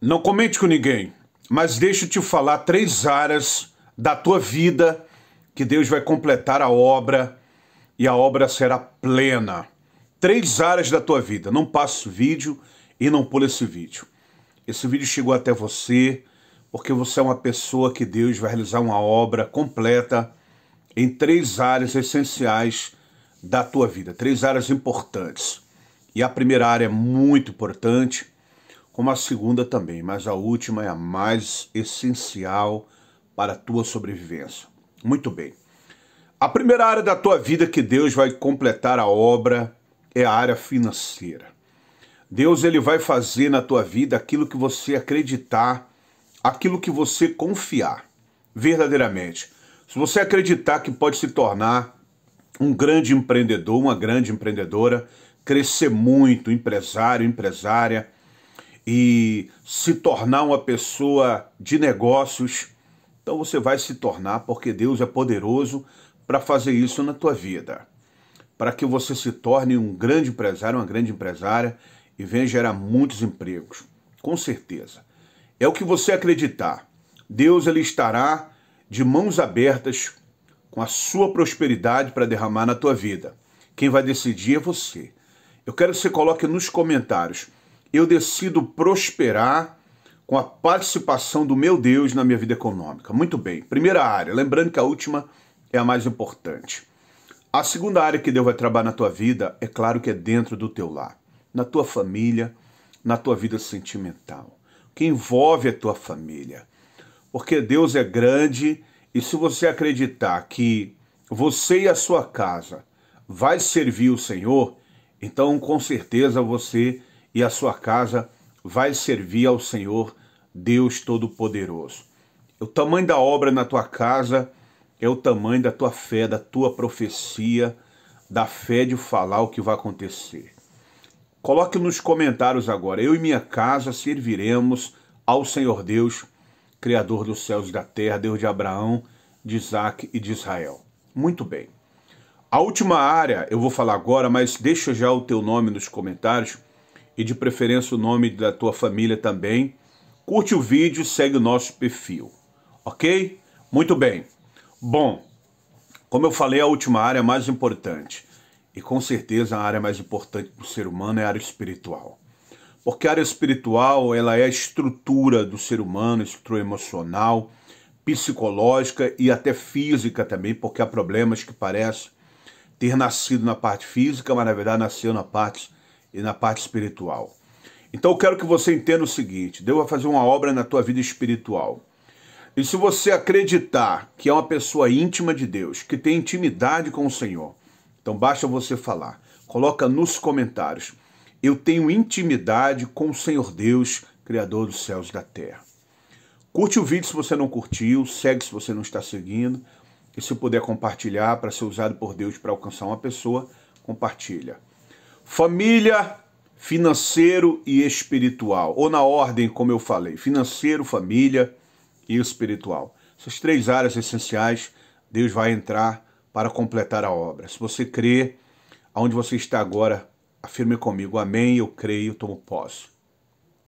Não comente com ninguém, mas deixo-te falar três áreas da tua vida que Deus vai completar a obra e a obra será plena. Três áreas da tua vida. Não passe o vídeo e não pule esse vídeo. Esse vídeo chegou até você porque você é uma pessoa que Deus vai realizar uma obra completa em três áreas essenciais da tua vida, três áreas importantes. E a primeira área é muito importante como a segunda também, mas a última é a mais essencial para a tua sobrevivência. Muito bem. A primeira área da tua vida que Deus vai completar a obra é a área financeira. Deus ele vai fazer na tua vida aquilo que você acreditar, aquilo que você confiar, verdadeiramente. Se você acreditar que pode se tornar um grande empreendedor, uma grande empreendedora, crescer muito, empresário, empresária, e se tornar uma pessoa de negócios, então você vai se tornar, porque Deus é poderoso para fazer isso na tua vida. Para que você se torne um grande empresário, uma grande empresária e venha gerar muitos empregos, com certeza. É o que você acreditar. Deus ele estará de mãos abertas com a sua prosperidade para derramar na tua vida. Quem vai decidir é você. Eu quero que você coloque nos comentários eu decido prosperar com a participação do meu Deus na minha vida econômica. Muito bem. Primeira área, lembrando que a última é a mais importante. A segunda área que Deus vai trabalhar na tua vida, é claro que é dentro do teu lar, na tua família, na tua vida sentimental, que envolve a tua família. Porque Deus é grande e se você acreditar que você e a sua casa vai servir o Senhor, então com certeza você e a sua casa vai servir ao Senhor Deus Todo-Poderoso. O tamanho da obra na tua casa é o tamanho da tua fé, da tua profecia, da fé de falar o que vai acontecer. Coloque nos comentários agora. Eu e minha casa serviremos ao Senhor Deus, Criador dos céus e da terra, Deus de Abraão, de Isaac e de Israel. Muito bem. A última área eu vou falar agora, mas deixa já o teu nome nos comentários e de preferência o nome da tua família também. Curte o vídeo, segue o nosso perfil, ok? Muito bem. Bom, como eu falei, a última área mais importante, e com certeza a área mais importante para o ser humano é a área espiritual. Porque a área espiritual ela é a estrutura do ser humano, estrutura emocional, psicológica e até física também, porque há problemas que parecem ter nascido na parte física, mas na verdade nasceu na parte e na parte espiritual. Então eu quero que você entenda o seguinte: Deus vai fazer uma obra na tua vida espiritual. E se você acreditar que é uma pessoa íntima de Deus, que tem intimidade com o Senhor, então basta você falar. Coloca nos comentários. Eu tenho intimidade com o Senhor Deus, Criador dos céus e da terra. Curte o vídeo se você não curtiu, segue se você não está seguindo. E se puder compartilhar para ser usado por Deus para alcançar uma pessoa, compartilha. Família, financeiro e espiritual. Ou na ordem, como eu falei, financeiro, família e espiritual. Essas três áreas essenciais, Deus vai entrar para completar a obra. Se você crê, aonde você está agora, afirme comigo, amém, eu creio, tomo posse.